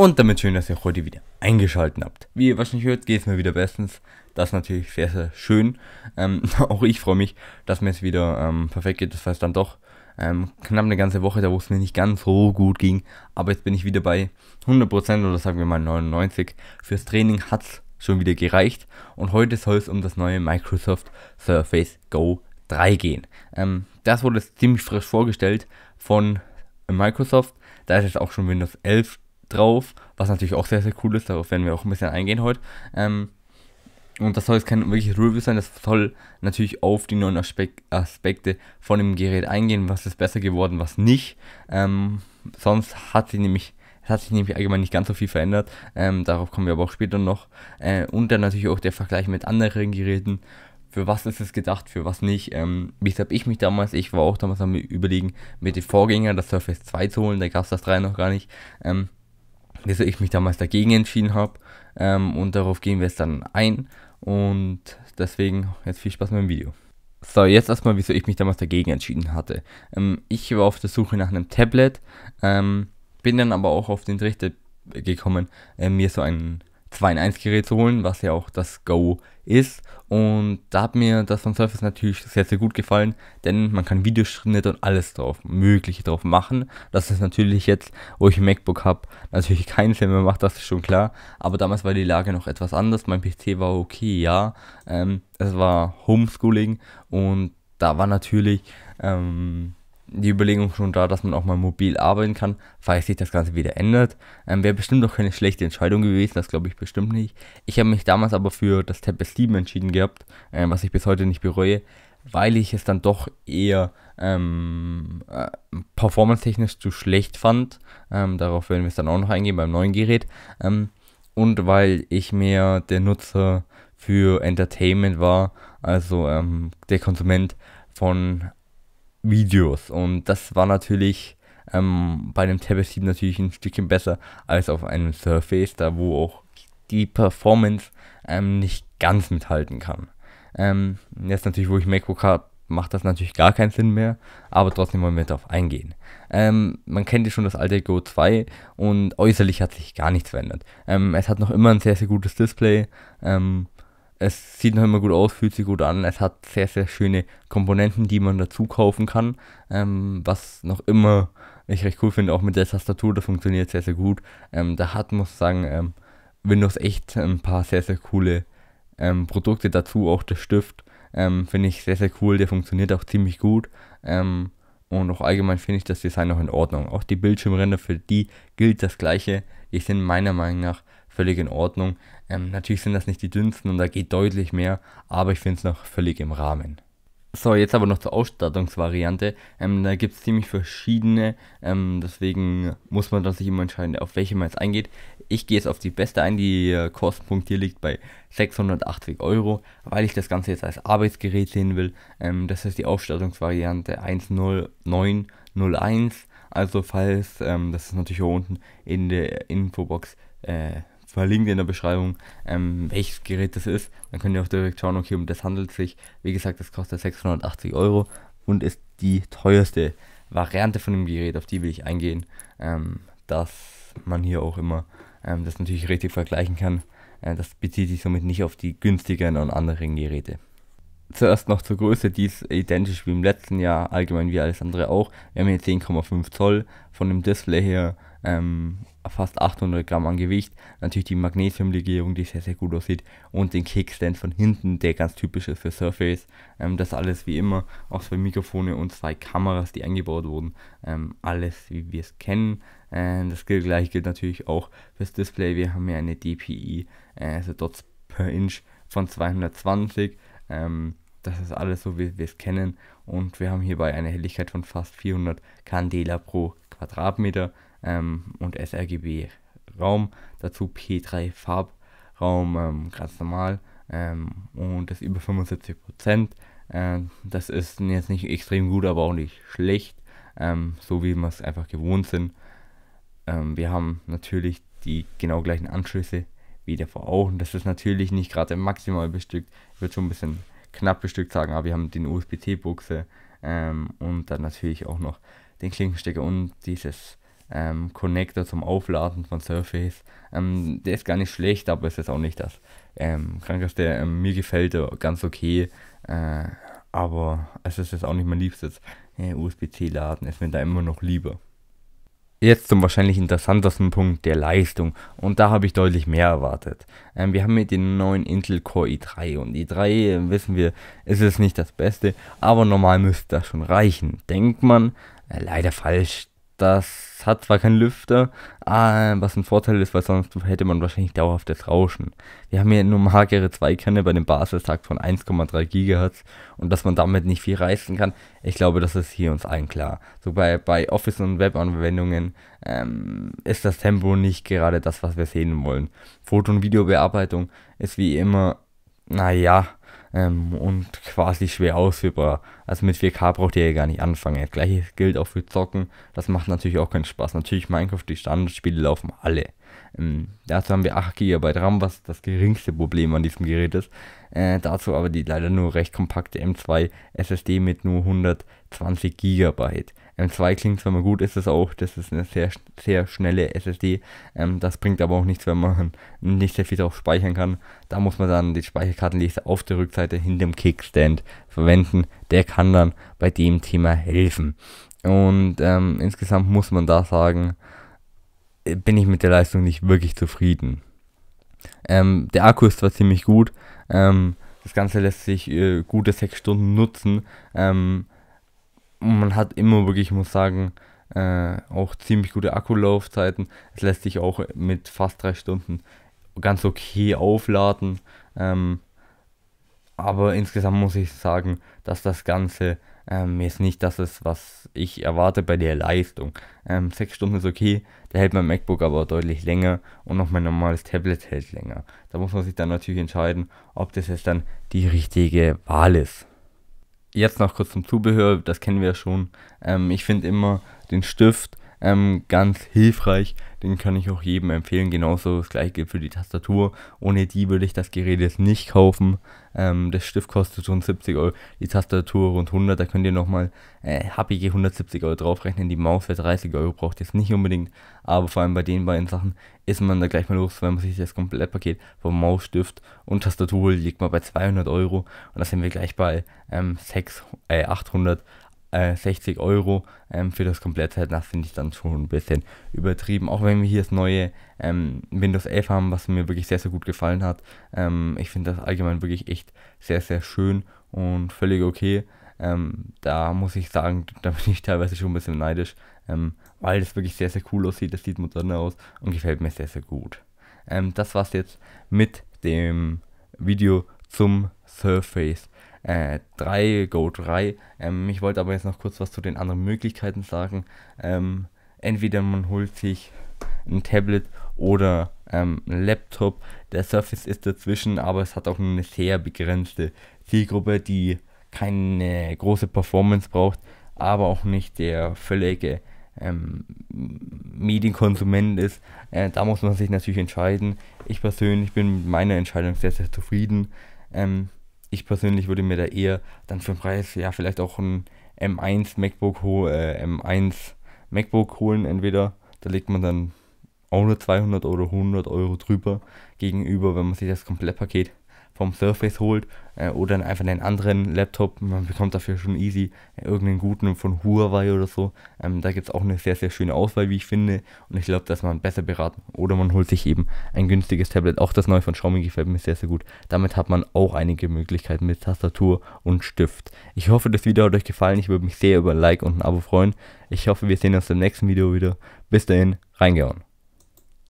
Und damit schön, dass ihr heute wieder eingeschaltet habt. Wie ihr wahrscheinlich hört, geht es mir wieder bestens. Das ist natürlich sehr, sehr schön. Ähm, auch ich freue mich, dass mir es wieder ähm, perfekt geht. Das heißt dann doch ähm, knapp eine ganze Woche, da wo es mir nicht ganz so gut ging. Aber jetzt bin ich wieder bei 100% oder sagen wir mal 99%. Fürs Training hat es schon wieder gereicht. Und heute soll es um das neue Microsoft Surface Go 3 gehen. Ähm, das wurde ziemlich frisch vorgestellt von Microsoft. Da ist jetzt auch schon Windows 11 drauf, was natürlich auch sehr, sehr cool ist, darauf werden wir auch ein bisschen eingehen heute. Ähm, und das soll jetzt kein wirkliches Review sein, das soll natürlich auf die neuen Aspek Aspekte von dem Gerät eingehen, was ist besser geworden, was nicht. Ähm, sonst hat sie nämlich hat sich nämlich allgemein nicht ganz so viel verändert. Ähm, darauf kommen wir aber auch später noch. Äh, und dann natürlich auch der Vergleich mit anderen Geräten. Für was ist es gedacht, für was nicht? Ähm, wie habe ich mich damals, ich war auch damals am Überlegen, mit dem Vorgänger das Surface 2 zu holen, da gab es das 3 noch gar nicht. Ähm, wieso ich mich damals dagegen entschieden habe. Ähm, und darauf gehen wir jetzt dann ein. Und deswegen jetzt viel Spaß mit dem Video. So, jetzt erstmal, wieso ich mich damals dagegen entschieden hatte. Ähm, ich war auf der Suche nach einem Tablet, ähm, bin dann aber auch auf den Trichter gekommen, äh, mir so einen 2 in 1 Gerät zu holen, was ja auch das Go ist. Und da hat mir das von Surface natürlich sehr, sehr gut gefallen, denn man kann Videoschnitte und alles drauf, Mögliche drauf machen. Das ist natürlich jetzt, wo ich ein MacBook habe, natürlich keinen Sinn mehr macht, das ist schon klar. Aber damals war die Lage noch etwas anders. Mein PC war okay, ja. Ähm, es war Homeschooling und da war natürlich. Ähm, die Überlegung schon da, dass man auch mal mobil arbeiten kann, falls sich das Ganze wieder ändert. Ähm, Wäre bestimmt auch keine schlechte Entscheidung gewesen, das glaube ich bestimmt nicht. Ich habe mich damals aber für das Tab S7 entschieden gehabt, äh, was ich bis heute nicht bereue, weil ich es dann doch eher ähm, äh, performance-technisch zu schlecht fand. Ähm, darauf werden wir es dann auch noch eingehen beim neuen Gerät. Ähm, und weil ich mehr der Nutzer für Entertainment war, also ähm, der Konsument von Videos. Und das war natürlich ähm, bei dem Tablet 7 natürlich ein Stückchen besser als auf einem Surface, da wo auch die Performance ähm, nicht ganz mithalten kann. Ähm, jetzt natürlich, wo ich MacBook habe, macht das natürlich gar keinen Sinn mehr, aber trotzdem wollen wir darauf eingehen. Ähm, man kennt ja schon das alte Go 2 und äußerlich hat sich gar nichts verändert. Ähm, es hat noch immer ein sehr, sehr gutes Display, ähm, es sieht noch immer gut aus, fühlt sich gut an. Es hat sehr, sehr schöne Komponenten, die man dazu kaufen kann. Ähm, was noch immer ich recht cool finde, auch mit der Tastatur, das funktioniert sehr, sehr gut. Ähm, da hat, muss ich sagen, ähm, Windows echt ein paar sehr, sehr coole ähm, Produkte dazu. Auch der Stift ähm, finde ich sehr, sehr cool. Der funktioniert auch ziemlich gut. Ähm, und auch allgemein finde ich das Design noch in Ordnung. Auch die Bildschirmränder, für die gilt das Gleiche. Die sind meiner Meinung nach völlig in Ordnung. Ähm, natürlich sind das nicht die dünnsten und da geht deutlich mehr, aber ich finde es noch völlig im Rahmen. So, jetzt aber noch zur Ausstattungsvariante. Ähm, da gibt es ziemlich verschiedene, ähm, deswegen muss man sich immer entscheiden, auf welche man jetzt eingeht. Ich gehe jetzt auf die beste ein, die äh, Kostenpunkt hier liegt bei 680 Euro, weil ich das Ganze jetzt als Arbeitsgerät sehen will. Ähm, das ist die Ausstattungsvariante 10901. Also falls, ähm, das ist natürlich hier unten in der Infobox äh, verlinkt in der Beschreibung, ähm, welches Gerät das ist. Dann könnt ihr auch direkt schauen, okay, um das handelt es sich. Wie gesagt, das kostet 680 Euro und ist die teuerste Variante von dem Gerät, auf die will ich eingehen, ähm, dass man hier auch immer ähm, das natürlich richtig vergleichen kann. Äh, das bezieht sich somit nicht auf die günstigeren und anderen Geräte. Zuerst noch zur Größe, die ist identisch wie im letzten Jahr, allgemein wie alles andere auch. Wir haben hier 10,5 Zoll, von dem Display her ähm, fast 800 Gramm an Gewicht. Natürlich die Magnesiumlegierung, die sehr, sehr gut aussieht. Und den Kickstand von hinten, der ganz typisch ist für Surface. Ähm, das alles wie immer, auch zwei Mikrofone und zwei Kameras, die eingebaut wurden. Ähm, alles, wie wir es kennen. Ähm, das gleiche gilt natürlich auch fürs Display. Wir haben hier eine DPI, äh, also Dots per Inch von 220. Ähm, das ist alles so, wie wir es kennen. Und wir haben hierbei eine Helligkeit von fast 400 Candela pro Quadratmeter ähm, und sRGB Raum. Dazu P3 Farbraum, ähm, ganz normal. Ähm, und das ist über 75 Prozent. Äh, das ist jetzt nicht extrem gut, aber auch nicht schlecht. Ähm, so wie wir es einfach gewohnt sind. Ähm, wir haben natürlich die genau gleichen Anschlüsse wie davor auch. Und das ist natürlich nicht gerade maximal bestückt. Wird schon ein bisschen knapp bestückt sagen, aber wir haben den USB-C-Buchse ähm, und dann natürlich auch noch den Klinkenstecker und dieses ähm, Connector zum Aufladen von Surface. Ähm, der ist gar nicht schlecht, aber es ist auch nicht das ähm, krankeste. Ähm, mir gefällt er äh, ganz okay, äh, aber es ist jetzt auch nicht mein Liebstes. Äh, USB-C-Laden ist mir da immer noch lieber. Jetzt zum wahrscheinlich interessantesten Punkt der Leistung und da habe ich deutlich mehr erwartet. Ähm, wir haben hier den neuen Intel Core i3 und i3 äh, wissen wir, ist es nicht das Beste, aber normal müsste das schon reichen. Denkt man, äh, leider falsch, das hat zwar keinen Lüfter, ah, was ein Vorteil ist, weil sonst hätte man wahrscheinlich dauerhaftes Rauschen. Wir haben hier nur magere Zweikerne bei dem Basistakt von 1,3 GHz und dass man damit nicht viel reißen kann, ich glaube, das ist hier uns allen klar. So bei, bei Office- und Webanwendungen ähm, ist das Tempo nicht gerade das, was wir sehen wollen. Foto- und Videobearbeitung ist wie immer, naja, ähm, und quasi schwer ausführbar. Also mit 4K braucht ihr ja gar nicht anfangen. Das gleiche gilt auch für Zocken. Das macht natürlich auch keinen Spaß. Natürlich Minecraft, die Standardspiele laufen alle. Ähm, dazu haben wir 8 GB RAM, was das geringste Problem an diesem Gerät ist. Äh, dazu aber die leider nur recht kompakte M2 SSD mit nur 120 GB. M2 klingt zwar mal gut, ist es auch, das ist eine sehr, sehr schnelle SSD. Ähm, das bringt aber auch nichts, wenn man nicht sehr viel drauf speichern kann. Da muss man dann die Speicherkartenliste auf der Rückseite hinter dem Kickstand verwenden. Der kann dann bei dem Thema helfen. Und ähm, insgesamt muss man da sagen, äh, bin ich mit der Leistung nicht wirklich zufrieden. Ähm, der Akku ist zwar ziemlich gut, ähm, das Ganze lässt sich äh, gute 6 Stunden nutzen. Ähm, man hat immer wirklich, ich muss sagen, äh, auch ziemlich gute Akkulaufzeiten. Es lässt sich auch mit fast 3 Stunden ganz okay aufladen. Ähm, aber insgesamt muss ich sagen, dass das Ganze ähm, jetzt nicht das ist, was ich erwarte bei der Leistung. Ähm, 6 Stunden ist okay, da hält mein MacBook aber deutlich länger und auch mein normales Tablet hält länger. Da muss man sich dann natürlich entscheiden, ob das jetzt dann die richtige Wahl ist. Jetzt noch kurz zum Zubehör, das kennen wir ja schon. Ähm, ich finde immer den Stift ähm, ganz hilfreich, den kann ich auch jedem empfehlen. Genauso das gleiche gilt für die Tastatur. Ohne die würde ich das Gerät jetzt nicht kaufen. Ähm, das Stift kostet rund 70 Euro, die Tastatur rund 100. Da könnt ihr nochmal äh, happige 170 Euro draufrechnen. Die Maus für 30 Euro braucht ihr jetzt nicht unbedingt. Aber vor allem bei den beiden Sachen ist man da gleich mal los, wenn man sich das Komplettpaket vom Maus, Stift und Tastatur liegt man bei 200 Euro. Und da sind wir gleich bei ähm, 600, äh, 800, äh, 60 Euro ähm, für das Komplettset, halt, das finde ich dann schon ein bisschen übertrieben. Auch wenn wir hier das neue ähm, Windows 11 haben, was mir wirklich sehr, sehr gut gefallen hat. Ähm, ich finde das allgemein wirklich echt sehr, sehr schön und völlig okay. Ähm, da muss ich sagen, da bin ich teilweise schon ein bisschen neidisch, ähm, weil das wirklich sehr, sehr cool aussieht. Das sieht moderner aus und gefällt mir sehr, sehr gut. Ähm, das war's jetzt mit dem Video zum Surface äh, 3, Go 3. Ähm, ich wollte aber jetzt noch kurz was zu den anderen Möglichkeiten sagen. Ähm, entweder man holt sich ein Tablet oder ähm, ein Laptop. Der Surface ist dazwischen, aber es hat auch eine sehr begrenzte Zielgruppe, die keine große Performance braucht, aber auch nicht der völlige ähm, Medienkonsument ist. Äh, da muss man sich natürlich entscheiden. Ich persönlich bin mit meiner Entscheidung sehr, sehr zufrieden. Ähm, ich persönlich würde mir da eher dann für den Preis, ja, vielleicht auch ein M1 MacBook, äh, M1 MacBook holen, entweder. Da legt man dann auch nur 200 oder 100 Euro drüber gegenüber, wenn man sich das Paket vom Surface holt äh, oder einfach einen anderen Laptop. Man bekommt dafür schon easy äh, irgendeinen guten von Huawei oder so. Ähm, da gibt es auch eine sehr, sehr schöne Auswahl, wie ich finde. Und ich glaube, dass man besser beraten. Oder man holt sich eben ein günstiges Tablet. Auch das neue von Xiaomi gefällt mir sehr, sehr gut. Damit hat man auch einige Möglichkeiten mit Tastatur und Stift. Ich hoffe, das Video hat euch gefallen. Ich würde mich sehr über ein Like und ein Abo freuen. Ich hoffe, wir sehen uns im nächsten Video wieder. Bis dahin, reingehauen.